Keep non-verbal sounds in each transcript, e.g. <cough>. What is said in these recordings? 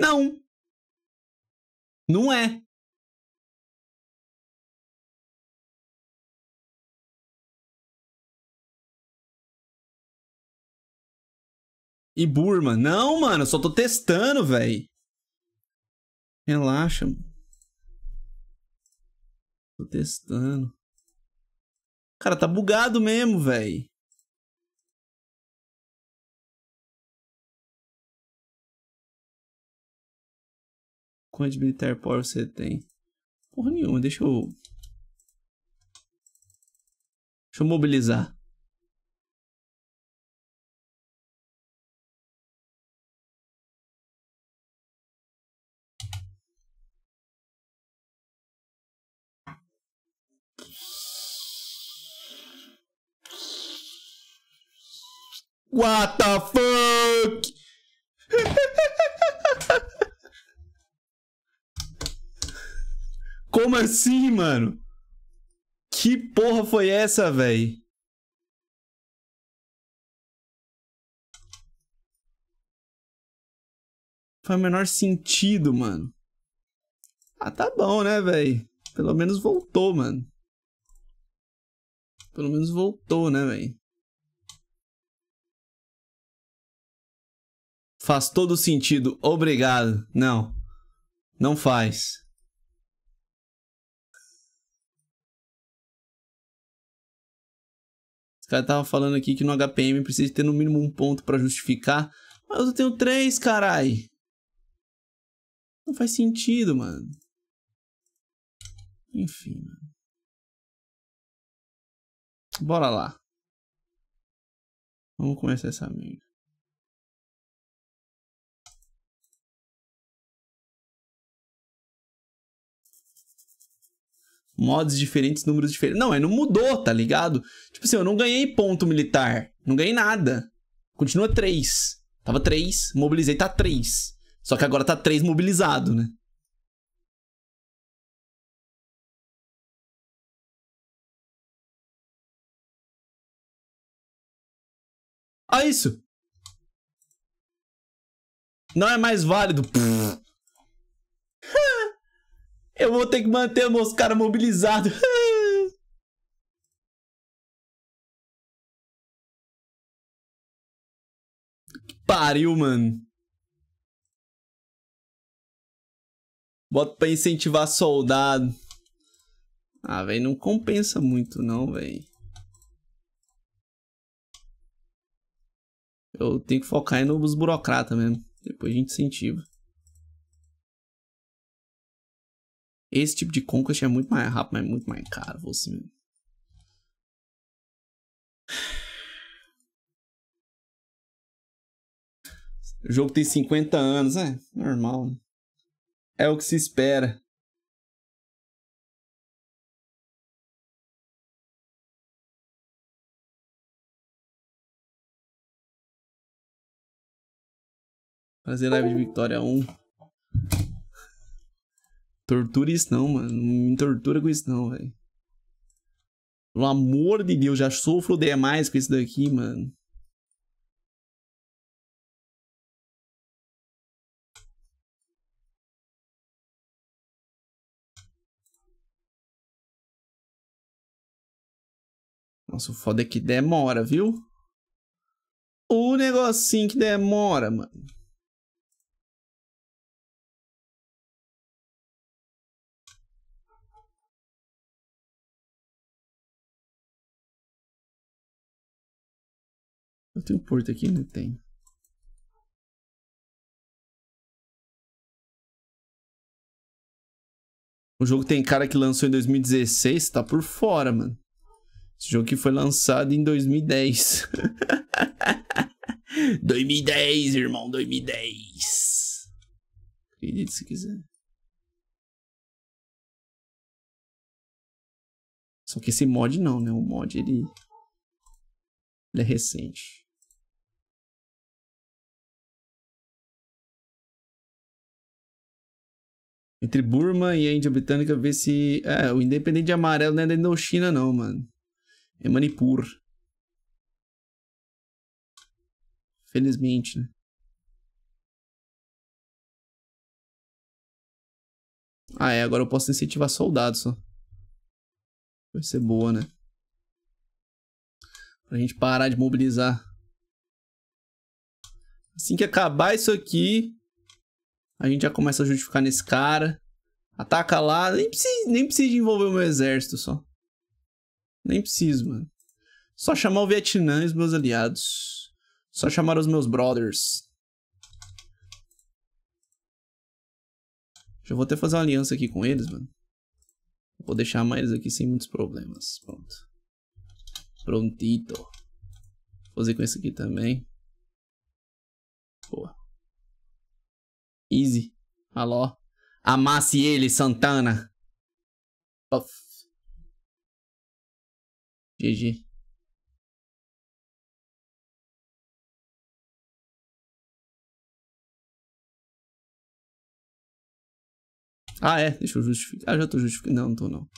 Não. Não é. E Burma. Não, mano, só tô testando, velho. Relaxa. Mano. Tô testando. Cara, tá bugado mesmo, velho. quanto de militar power você tem? Porra nenhuma, deixa eu... Deixa eu mobilizar. What the fuck? Como assim, mano? Que porra foi essa, velho? Foi o menor sentido, mano. Ah, tá bom, né, velho? Pelo menos voltou, mano. Pelo menos voltou, né, velho? Faz todo sentido. Obrigado. Não. Não faz. cara tava falando aqui que no HPM precisa ter no mínimo um ponto para justificar. Mas eu tenho três, carai. Não faz sentido, mano. Enfim, Bora lá. Vamos começar essa merda. mods diferentes, números diferentes. Não, mas não mudou, tá ligado? Tipo assim, eu não ganhei ponto militar. Não ganhei nada. Continua 3. Tava 3, mobilizei, tá 3. Só que agora tá 3 mobilizado, né? Ah, isso! Não é mais válido. Pff. Eu vou ter que manter meus caras mobilizados. <laughs> Pariu, mano. Bota pra incentivar soldado. Ah, velho, não compensa muito não, velho. Eu tenho que focar nos burocratas mesmo. Depois a gente incentiva. Esse tipo de Conquest é muito mais rápido, mas é muito mais caro, você. assim. O jogo tem 50 anos, é normal. Né? É o que se espera. Fazer live de Vitória 1. Tortura isso não, mano. Não me tortura com isso não, velho. Pelo amor de Deus, já sofro demais com isso daqui, mano. Nossa, o foda é que demora, viu? O negocinho que demora, mano. Eu tenho porto aqui? Não tem. O jogo tem cara que lançou em 2016, tá por fora, mano. Esse jogo que foi lançado em 2010. 2010, <laughs> irmão, 2010. Acredite se quiser. Só que esse mod não, né? O mod ele, ele é recente. Entre Burma e a Índia Britânica, ver se. É, o independente amarelo não é da Indochina, não, mano. É Manipur. Felizmente, né? Ah, é. Agora eu posso incentivar soldados só. Vai ser boa, né? Pra gente parar de mobilizar. Assim que acabar isso aqui, a gente já começa a justificar nesse cara. Ataca lá. Nem precisa, nem precisa envolver o meu exército só. Nem preciso, mano. Só chamar o Vietnã e os meus aliados. Só chamar os meus brothers. Já vou até fazer uma aliança aqui com eles, mano. Vou deixar mais aqui sem muitos problemas. Pronto. Prontito. Vou fazer com esse aqui também. Boa. Easy. Aló. Amasse ele, Santana. Puff. GG. Ah, é. Deixa eu justificar. Ah, já tô justificando. Não, não tô não.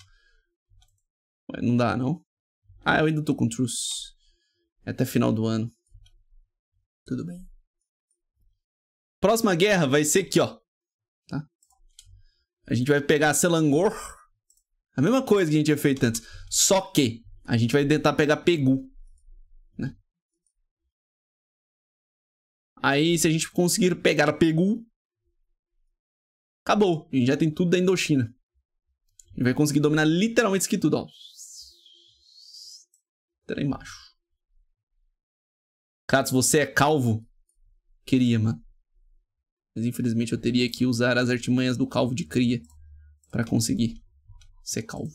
Ué, não dá, não. Ah, eu ainda tô com Truce. É até final do ano. Tudo bem. Próxima guerra vai ser aqui, ó. Tá? A gente vai pegar Selangor. A mesma coisa que a gente tinha feito antes. Só que a gente vai tentar pegar Pegu. Né? Aí, se a gente conseguir pegar Pegu... Acabou. A gente já tem tudo da Indochina. A gente vai conseguir dominar literalmente isso aqui tudo, ó. Trem macho. Kratos, você é calvo? Queria, mano. Mas infelizmente eu teria que usar as artimanhas do calvo de cria para conseguir ser calvo.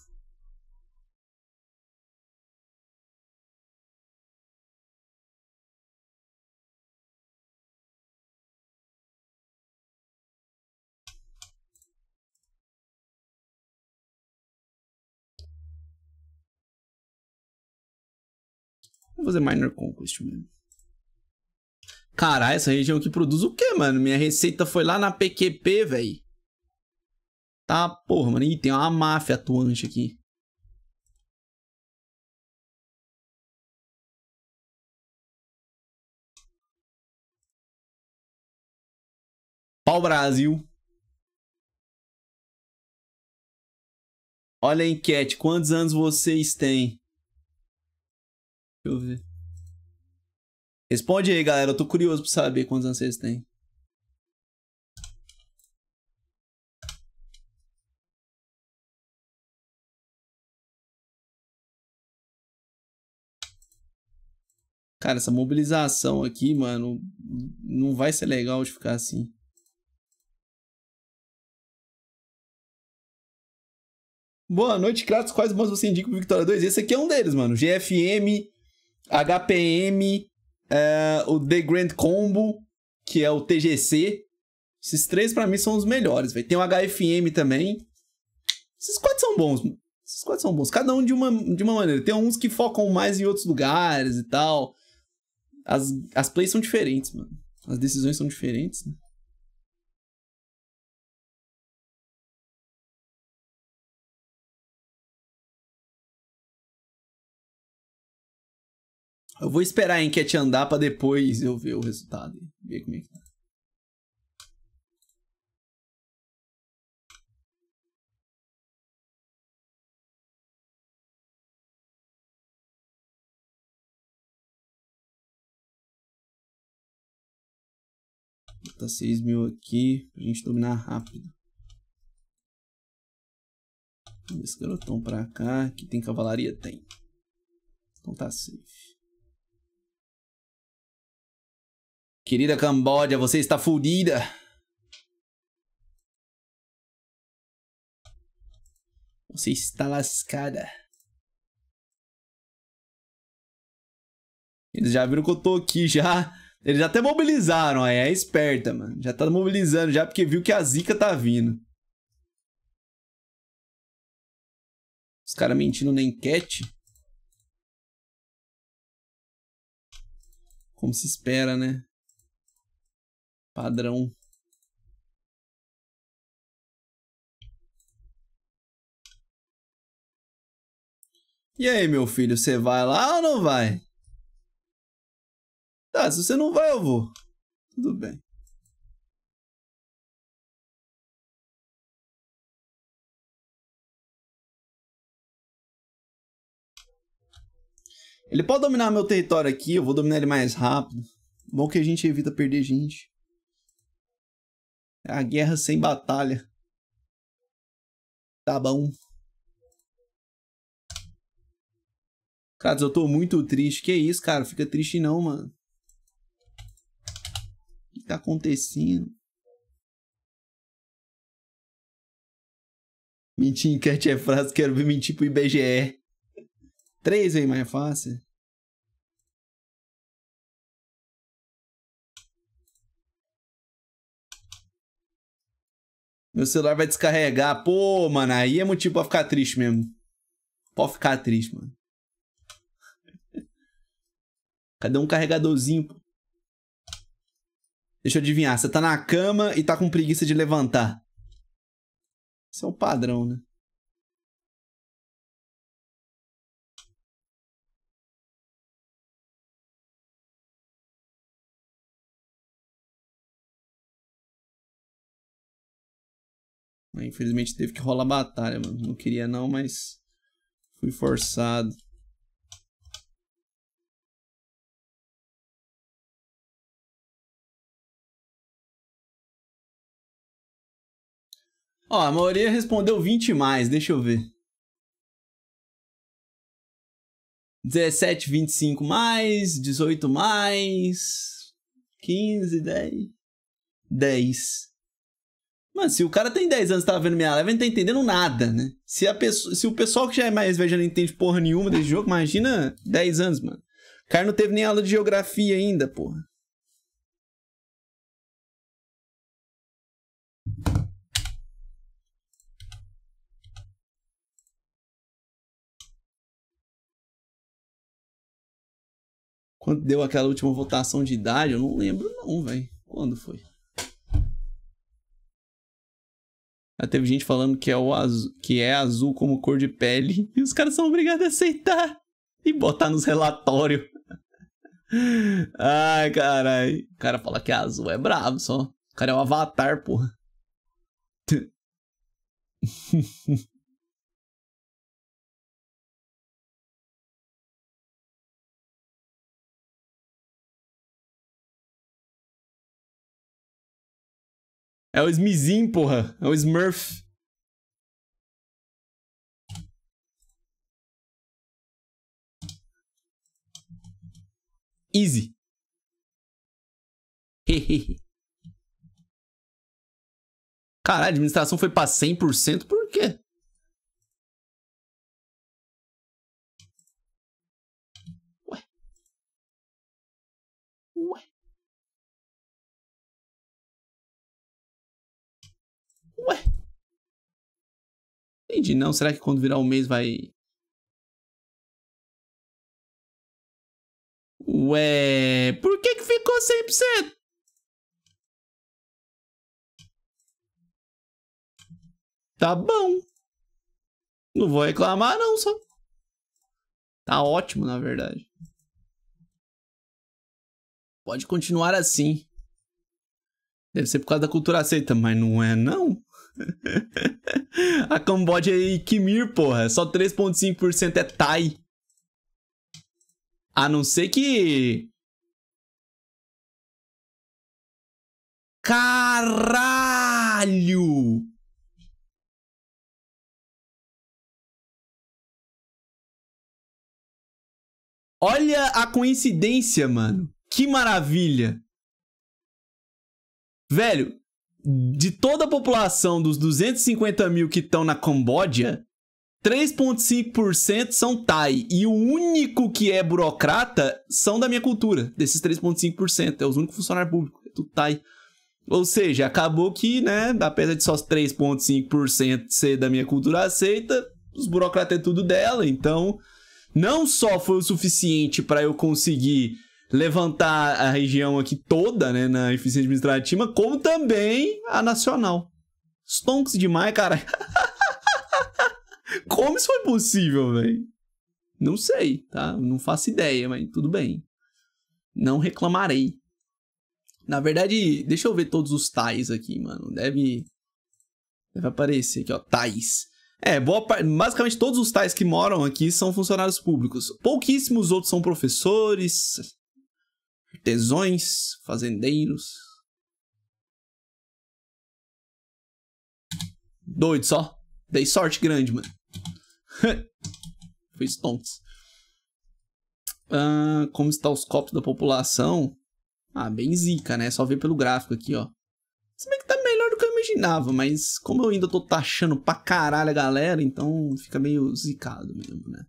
Vou fazer Minor Conquest mesmo. Caralho, essa região aqui produz o quê, mano? Minha receita foi lá na PQP, velho. Tá, porra, mano. Ih, tem uma máfia atuante aqui. Pau Brasil. Olha a enquete. Quantos anos vocês têm? Deixa eu ver. Responde aí, galera. Eu tô curioso pra saber quantos anos vocês têm. Cara, essa mobilização aqui, mano, não vai ser legal de ficar assim. Boa noite, Kratos. Quais bons você indica pro Victoria 2? Esse aqui é um deles, mano. GFM, HPM, é, o The Grand Combo, que é o TGC. Esses três para mim são os melhores, velho. Tem o HFM também. Esses quatro são bons, mano. Esses quatro são bons. Cada um de uma, de uma maneira. Tem uns que focam mais em outros lugares e tal. As, as plays são diferentes, mano. As decisões são diferentes, né? Eu vou esperar a enquete andar pra depois eu ver o resultado. Ver como é que tá. Bota tá 6 mil aqui pra gente dominar rápido. Esse garotão pra cá. Aqui tem cavalaria? Tem. Então tá safe. Querida Cambódia, você está fodida. Você está lascada. Eles já viram que eu tô aqui já. Eles até mobilizaram, aí é, é esperta, mano. Já tá mobilizando já porque viu que a zica tá vindo. Os caras mentindo na enquete. Como se espera, né? padrão. E aí, meu filho, você vai lá ou não vai? Tá, se você não vai, eu vou. Tudo bem. Ele pode dominar meu território aqui, eu vou dominar ele mais rápido. Bom que a gente evita perder gente. É a guerra sem batalha. Tá bom. Cara, eu tô muito triste. Que isso, cara? Fica triste não, mano. O que tá acontecendo? Mentir em enquete é frase, quero ver mentir pro IBGE. Três aí mais é fácil. Meu celular vai descarregar. Pô, mano, aí é motivo pra ficar triste mesmo. Pode ficar triste, mano. <laughs> Cadê um carregadorzinho, Deixa eu adivinhar. Você tá na cama e tá com preguiça de levantar. Isso é o padrão, né? Né, infelizmente teve que rolar batalha, mano. Não queria não, mas fui forçado. Ó, a maioria respondeu 20 mais, deixa eu ver. 17, 25 mais, 18 mais, 15, 10, 10. Mano, se o cara tem 10 anos e vendo minha live, ele não tá entendendo nada, né? Se, a pessoa, se o pessoal que já é mais velho já não entende porra nenhuma desse jogo, imagina 10 anos, mano. O cara não teve nem aula de geografia ainda, porra. Quando deu aquela última votação de idade, eu não lembro não, velho. Quando foi? Aí ah, teve gente falando que é, o azul, que é azul como cor de pele. E os caras são obrigados a aceitar e botar nos relatórios. <laughs> Ai, carai. O cara fala que é azul é brabo só. O cara é um avatar, porra. <laughs> É o Smizin, porra. É o Smurf. Easy. Caralho, a administração foi pra 100%? Por quê? Ué? Entendi, não. Será que quando virar um mês vai. Ué, por que que ficou 100%? Tá bom. Não vou reclamar não, só. Tá ótimo, na verdade. Pode continuar assim. Deve ser por causa da cultura aceita, mas não é não. <laughs> A Camboja e Kimir, porra. Só 3,5% é Thai. A não ser que... Caralho! Olha a coincidência, mano. Que maravilha. Velho, de toda a população dos 250 mil que estão na Camboja, 3,5% são Thai. E o único que é burocrata são da minha cultura, desses 3,5%. É os únicos funcionários públicos, é tudo Thai. Ou seja, acabou que, né, apesar de só 3,5% ser da minha cultura aceita, os burocratas é tudo dela. Então, não só foi o suficiente para eu conseguir levantar a região aqui toda, né, na eficiência administrativa, como também a nacional. Stonks demais, cara. <laughs> como isso foi possível, velho? Não sei, tá? Não faço ideia, mas tudo bem. Não reclamarei. Na verdade, deixa eu ver todos os tais aqui, mano. Deve deve aparecer aqui, ó, tais. É, boa parte, basicamente todos os tais que moram aqui são funcionários públicos. Pouquíssimos outros são professores, artesões, fazendeiros. Doido só. Dei sorte grande, mano. <laughs> Fui stonks. Ah, como está os copos da população? Ah, bem zica, né? Só ver pelo gráfico aqui, ó. Se bem que tá melhor do que eu imaginava, mas como eu ainda tô taxando pra caralho a galera, então fica meio zicado mesmo, né?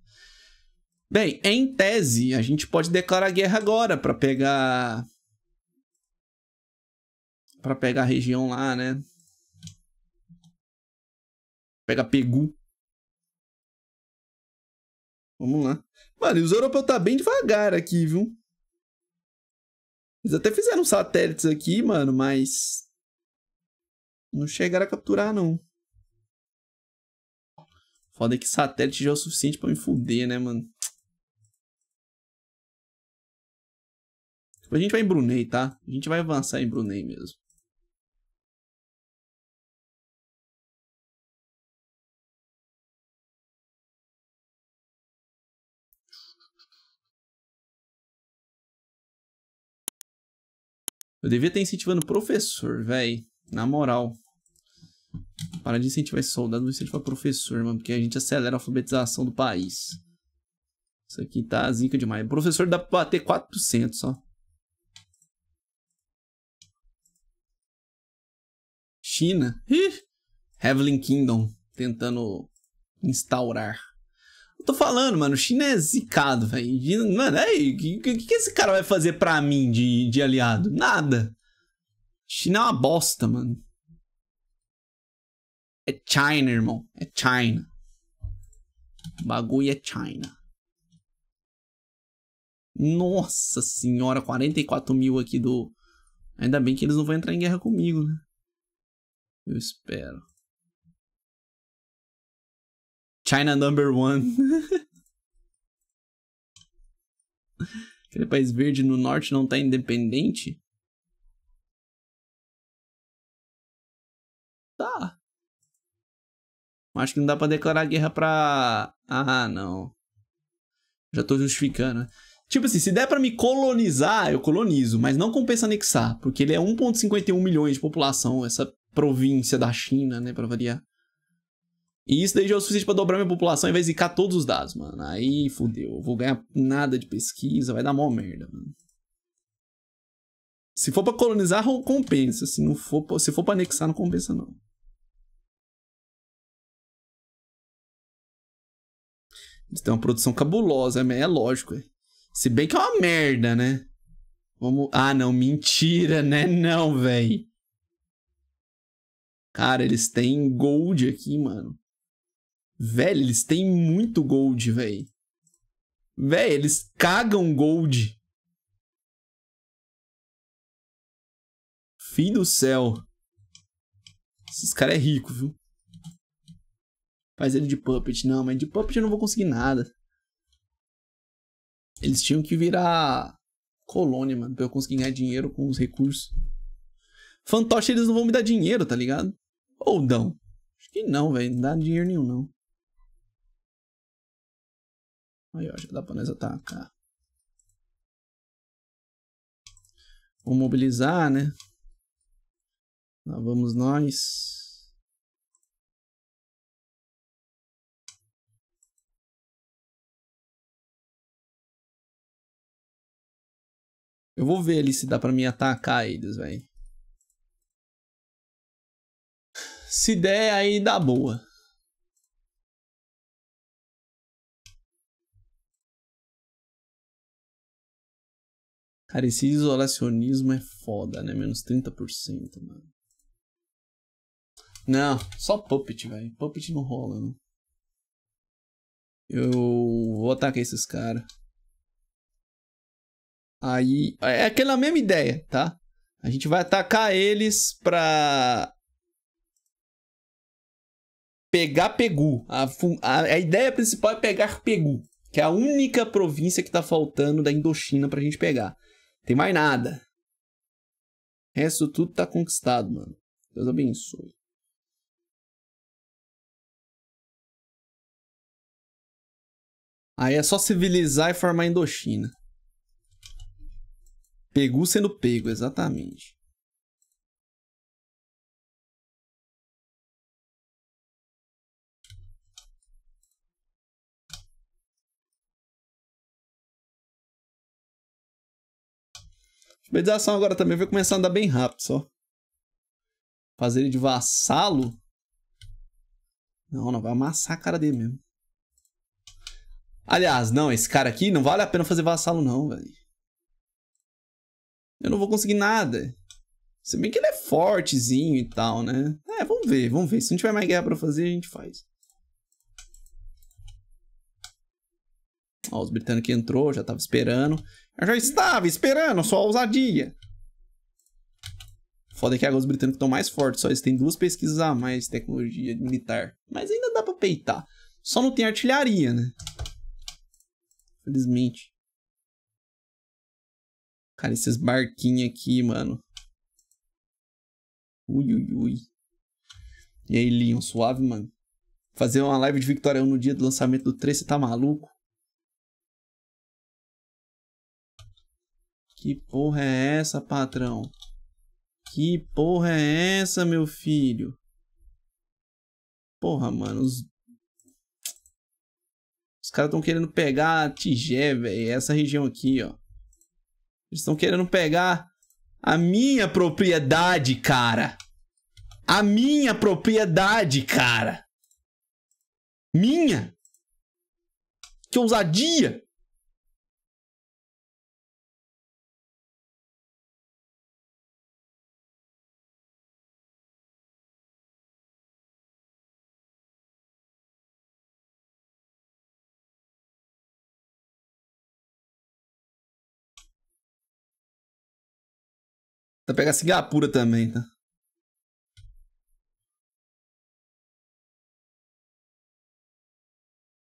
Bem, em tese, a gente pode declarar guerra agora para pegar para pegar a região lá, né? Pega Pegu. Vamos lá. Mano, e os europeus tá bem devagar aqui, viu? Eles até fizeram satélites aqui, mano, mas não chegaram a capturar não. Foda que satélite já é o suficiente para me fuder, né, mano? Tipo, a gente vai em Brunei, tá? A gente vai avançar em Brunei mesmo. Eu devia estar incentivando professor, velho. Na moral. Para de incentivar esse soldado, vou incentivar professor, mano. Porque a gente acelera a alfabetização do país. Isso aqui tá zica demais. Professor dá pra bater 400, só. China. Heavenly Kingdom tentando instaurar. Eu tô falando, mano, China é zicado, velho. Mano, aí, é, o que, que, que, esse cara vai fazer pra mim de, de aliado? Nada. China é uma bosta, mano. É China, irmão. É China. O bagulho é China. Nossa senhora, 44 mil aqui do. Ainda bem que eles não vão entrar em guerra comigo, né? Eu espero. China number one. <laughs> Aquele país verde no norte não tá independente? Tá. Acho que não dá pra declarar guerra pra... Ah, não. Já tô justificando, né? Tipo assim, se der para me colonizar, eu colonizo, mas não compensa anexar, porque ele é 1.51 milhões de população, essa província da China, né, pra variar. E isso daí já é o suficiente pra dobrar minha população em vez de zicar todos os dados, mano. Aí fudeu, eu vou ganhar nada de pesquisa, vai dar mó merda, mano. Se for pra colonizar, compensa. Se, não for, pra, se for pra anexar, não compensa, não. Eles têm uma produção cabulosa, é, é lógico. É. Se bem que é uma merda, né? Vamos. Ah, não, mentira, né? Não, velho. Cara, eles têm gold aqui, mano. Velho, eles têm muito gold, velho. Velho, eles cagam gold. Fim do céu. Esses caras é rico, viu? Faz ele de puppet. Não, mas de puppet eu não vou conseguir nada. Eles tinham que virar colônia, mano, pra eu conseguir ganhar dinheiro com os recursos. Fantoche, eles não vão me dar dinheiro, tá ligado? Ou dão? Acho que não, velho. Não dá dinheiro nenhum, não. Aí, ó, já dá pra nós atacar. Vou mobilizar, né? Lá vamos nós. Eu vou ver ali se dá pra mim atacar eles, velho. Se der, aí dá boa. Cara, esse isolacionismo é foda, né? Menos 30%, mano. Não, só Puppet, velho. Puppet não rola, não. Eu vou atacar esses caras. Aí, é aquela mesma ideia, tá? A gente vai atacar eles pra pegar Pegu. A, a, a ideia principal é pegar Pegu, que é a única província que tá faltando da Indochina pra gente pegar. Tem mais nada. O resto tudo tá conquistado, mano. Deus abençoe. Aí é só civilizar e formar a Indochina. Pegu sendo pego, exatamente. Civilização agora também vai começar a andar bem rápido, só. Fazer ele de vassalo? Não, não, vai amassar a cara dele mesmo. Aliás, não, esse cara aqui não vale a pena fazer vassalo não, velho. Eu não vou conseguir nada. Se bem que ele é fortezinho e tal, né? É, vamos ver, vamos ver. Se não tiver mais guerra pra fazer, a gente faz. Ó, os britânicos entrou, já tava esperando. Eu já estava esperando sua ousadia. Foda é que agora os britânicos estão mais fortes, só eles têm duas pesquisas a mais de tecnologia militar. Mas ainda dá pra peitar. Só não tem artilharia, né? Felizmente. Cara, esses barquinhos aqui, mano. Ui, ui, ui. E aí, Leon, suave, mano? Fazer uma live de Victoria 1 no dia do lançamento do 3, você tá maluco? Que porra é essa, patrão? Que porra é essa, meu filho? Porra, mano, os... Os caras estão querendo pegar a Tigé, velho. Essa região aqui, ó. Eles estão querendo pegar a minha propriedade, cara. A minha propriedade, cara. Minha. Que ousadia. Tá pegar a Singapura também, tá?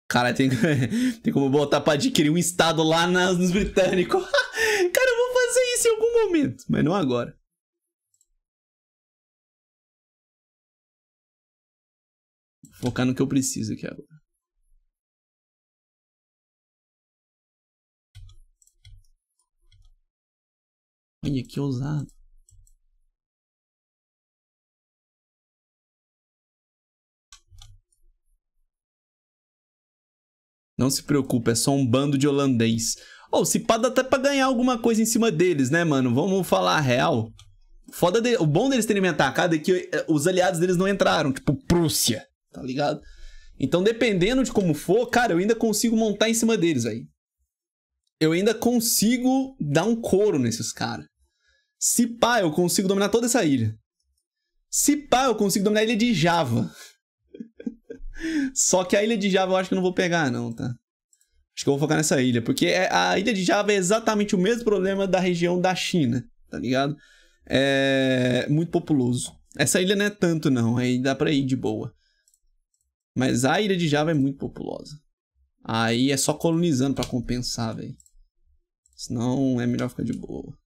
Cara, tem, <laughs> tem como botar pra adquirir um estado lá nas, nos britânicos. <laughs> Cara, eu vou fazer isso em algum momento, mas não agora. Vou focar no que eu preciso aqui agora. Olha que ousado. Não se preocupa, é só um bando de holandês. Ou oh, se pá, dá até pra ganhar alguma coisa em cima deles, né, mano? Vamos falar a real. Foda de... O bom deles terem me atacado é que eh, os aliados deles não entraram, tipo Prússia, tá ligado? Então, dependendo de como for, cara, eu ainda consigo montar em cima deles aí. Eu ainda consigo dar um couro nesses caras. Se pá, eu consigo dominar toda essa ilha. Se pá, eu consigo dominar a ilha de Java. Só que a Ilha de Java eu acho que eu não vou pegar, não, tá? Acho que eu vou focar nessa ilha, porque é, a Ilha de Java é exatamente o mesmo problema da região da China, tá ligado? É muito populoso. Essa ilha não é tanto, não, aí dá pra ir de boa. Mas a Ilha de Java é muito populosa. Aí é só colonizando para compensar, velho. Senão é melhor ficar de boa.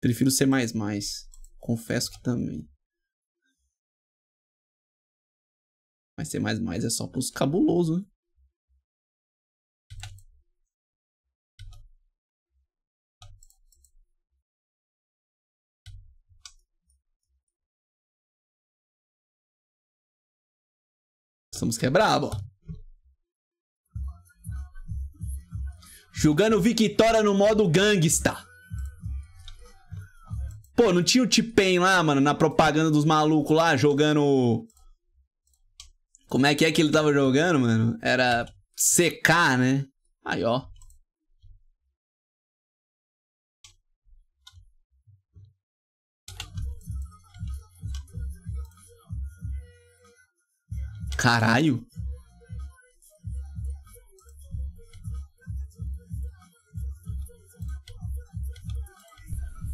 Prefiro ser mais mais. Confesso que também. Mas C++ é só pros cabulosos, né? Estamos música é braba, Victoria no modo gangsta. Pô, não tinha o Tipen lá, mano, na propaganda dos malucos lá, jogando como é que é que ele tava jogando, mano? Era secar, né? Aí, ó. Caralho.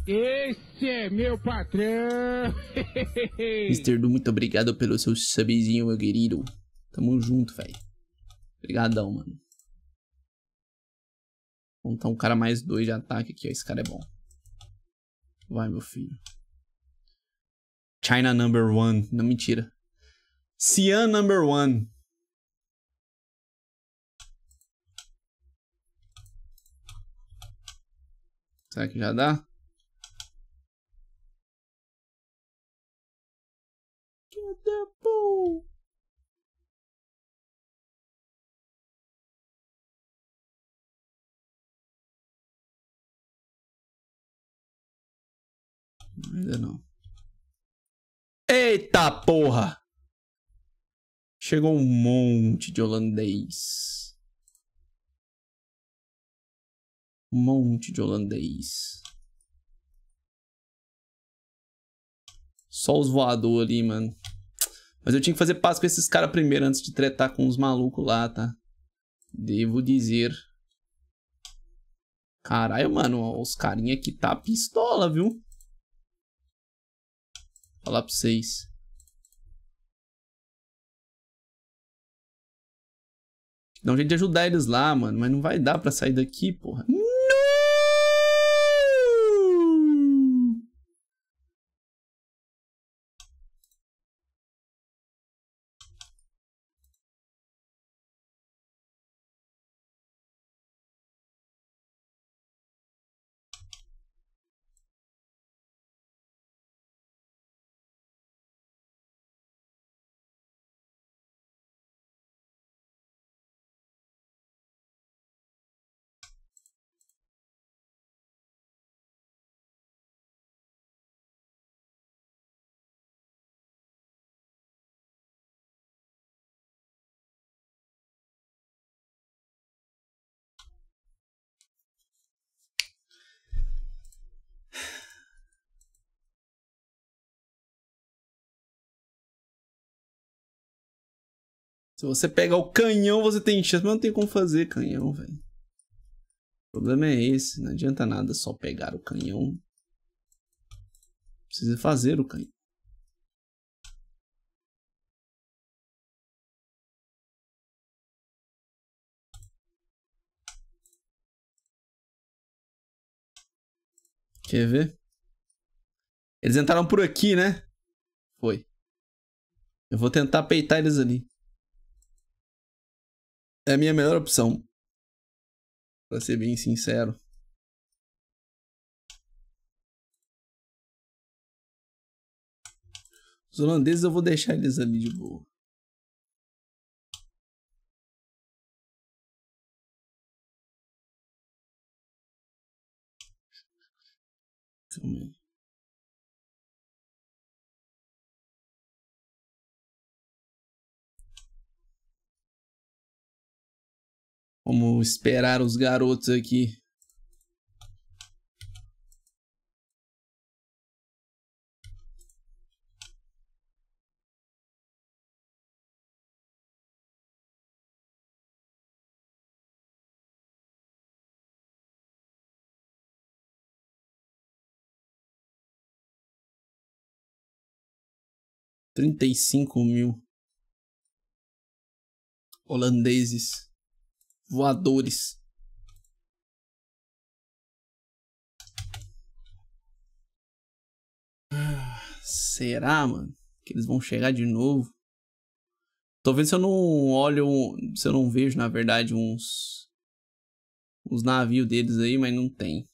Esse é meu patrão! <laughs> Mr. Du, muito obrigado pelo seu subzinho, meu querido. Tamo junto, velho. Obrigadão, mano. Vamos tá um cara mais dois de ataque aqui, ó. Esse cara é bom. Vai, meu filho. China number one. Não, mentira. Cian number one. Será que já dá? Ainda não. Eita porra! Chegou um monte de holandês. Um monte de holandês. Só os voadores ali, mano. Mas eu tinha que fazer paz com esses caras primeiro antes de tretar com os malucos lá, tá? Devo dizer. Caralho, mano, os carinha aqui tá pistola, viu? falar pra vocês. Dá um jeito de ajudar eles lá, mano. Mas não vai dar pra sair daqui, porra. Não! Se você pega o canhão, você tem chance, mas não tem como fazer canhão, velho. O problema é esse, não adianta nada só pegar o canhão. Precisa fazer o canhão. Quer ver? Eles entraram por aqui, né? Foi. Eu vou tentar peitar eles ali é a minha melhor opção. Pra ser bem sincero. Os holandeses eu vou deixar eles ali de boa. Calma aí. Vamos esperar os garotos aqui. Trinta e cinco mil holandeses voadores. Será, mano? Que eles vão chegar de novo? Tô vendo se eu não olho. Se eu não vejo, na verdade, uns. Uns navios deles aí, mas não tem.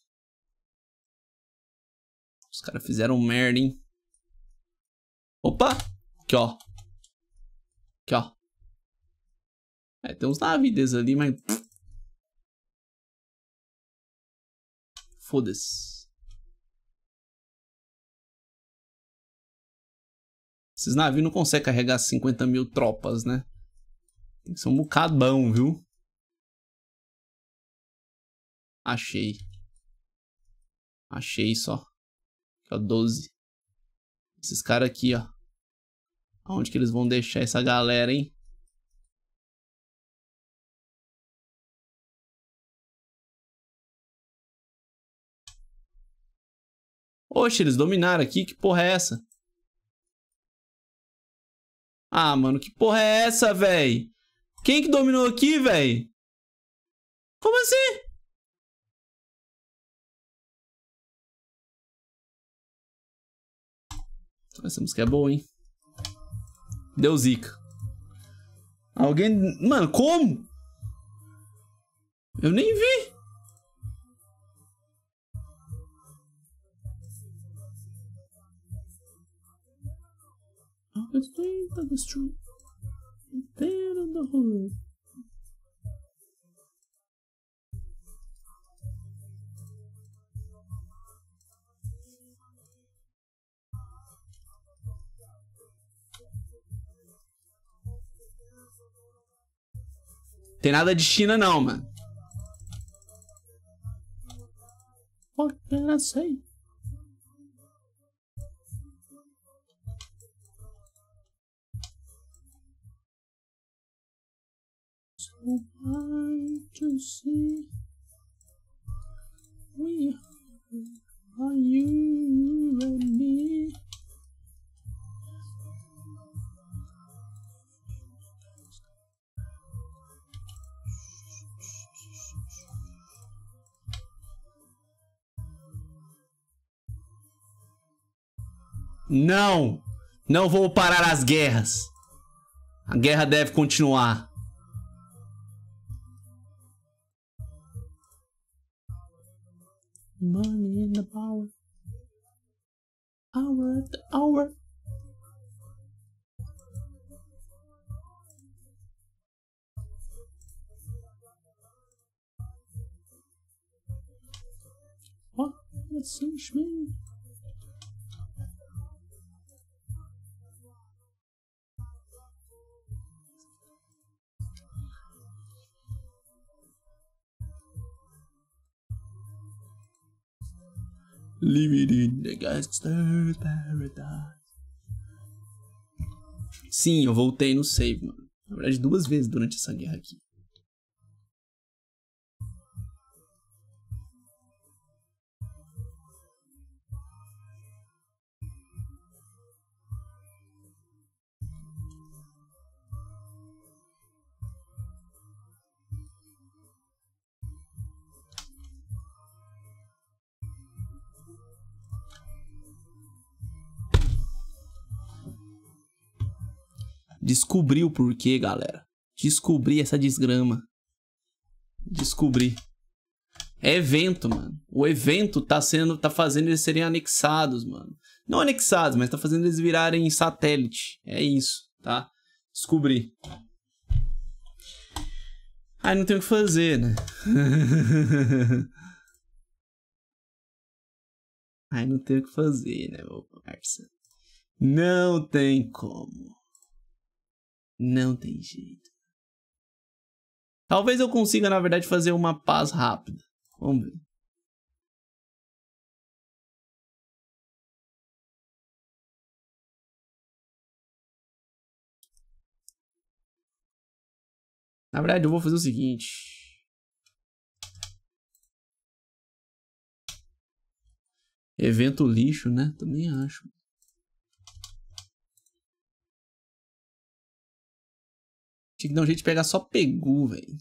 Os caras fizeram merda, hein? Opa! Aqui, ó. Aqui, ó. É, tem uns navides ali, mas... Foda-se. Esses navios não conseguem carregar 50 mil tropas, né? Tem que ser um bocadão, viu? Achei. Achei só. Aqui, ó, 12. Esses caras aqui, ó. Aonde que eles vão deixar essa galera, hein? Oxe, eles dominaram aqui? Que porra é essa? Ah, mano, que porra é essa, véi? Quem que dominou aqui, véi? Como assim? Então, essa música é boa, hein? Deu zica. Alguém... Mano, como? Eu nem vi. perfeita do stream inteiro da rua. Tem nada de China não, mano. Porque era sei. I can see we are you and me. Não! Não vou parar as guerras. A guerra deve continuar. Money in the power. Hour after hour. What? That suits me. Living in the gangster paradise. Sim, eu voltei no save, mano. Na verdade, duas vezes durante essa guerra aqui. Descobri o porquê, galera. Descobri essa desgrama. Descobri. É evento, mano. O evento tá sendo, tá fazendo eles serem anexados, mano. Não anexados, mas tá fazendo eles virarem satélite. É isso, tá? Descobri. Aí não tem o que fazer, né? <laughs> Aí não tem o que fazer, né, meu parceiro? Não tem como. Não tem jeito. Talvez eu consiga, na verdade, fazer uma paz rápida. Vamos ver. Na verdade, eu vou fazer o seguinte. Evento lixo, né? Também acho. Tinha que dar um jeito de pegar só Pegu, velho.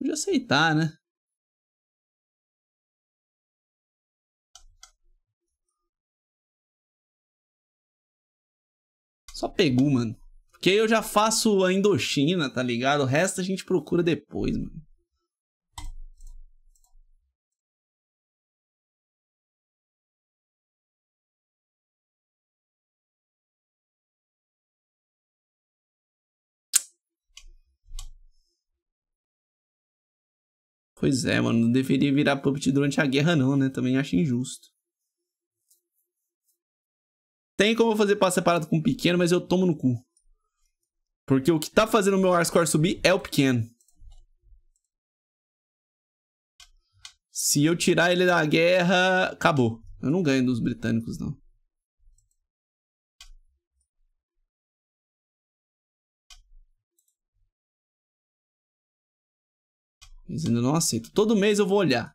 Podia aceitar, né? Só Pegu, mano. Porque aí eu já faço a Indochina, tá ligado? O resto a gente procura depois, mano. Pois é, mano, não deveria virar puppet durante a guerra não, né? Também acho injusto. Tem como fazer passo separado com o pequeno, mas eu tomo no cu. Porque o que tá fazendo o meu R-score subir é o pequeno. Se eu tirar ele da guerra, acabou. Eu não ganho dos britânicos, não. Eles ainda não aceitam. Todo mês eu vou olhar.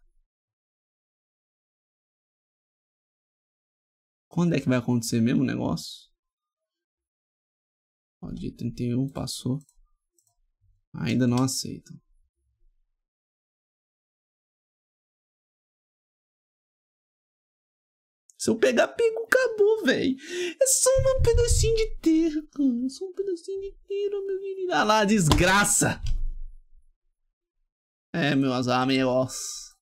Quando é que vai acontecer mesmo o negócio? Ó, dia 31 passou. Ainda não aceitam. Se eu pegar, pego, acabou, velho. É só um pedacinho de terra, cara. É só um pedacinho de terra, meu menino. Ah lá, desgraça! É, meus amigos.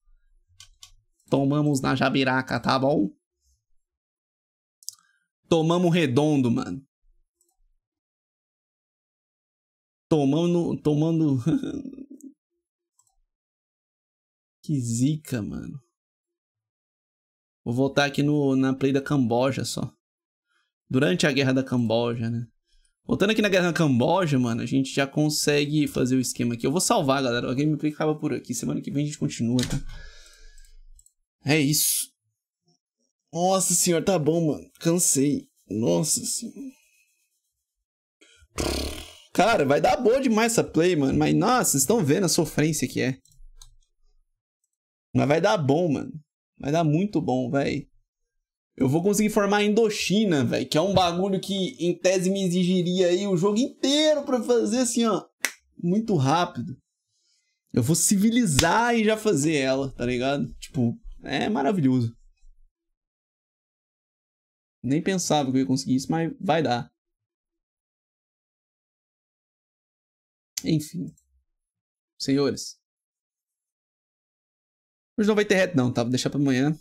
Tomamos na jabiraca, tá bom? Tomamos redondo, mano. Tomando. Tomando. <laughs> que zica, mano. Vou voltar aqui no, na play da Camboja só. Durante a guerra da Camboja, né? Voltando aqui na guerra na Camboja, mano, a gente já consegue fazer o esquema aqui. Eu vou salvar, galera. A gameplay acaba por aqui. Semana que vem a gente continua, tá? É isso. Nossa senhora, tá bom, mano. Cansei. Nossa senhora. Cara, vai dar boa demais essa play, mano. Mas, nossa, vocês estão vendo a sofrência que é. Mas vai dar bom, mano. Vai dar muito bom, velho. Eu vou conseguir formar a Indochina, velho, que é um bagulho que em tese me exigiria aí o jogo inteiro para fazer assim, ó, muito rápido. Eu vou civilizar e já fazer ela, tá ligado? Tipo, é maravilhoso. Nem pensava que eu ia conseguir isso, mas vai dar. Enfim. Senhores. Hoje não vai ter reto não, tá? Vou deixar pra amanhã.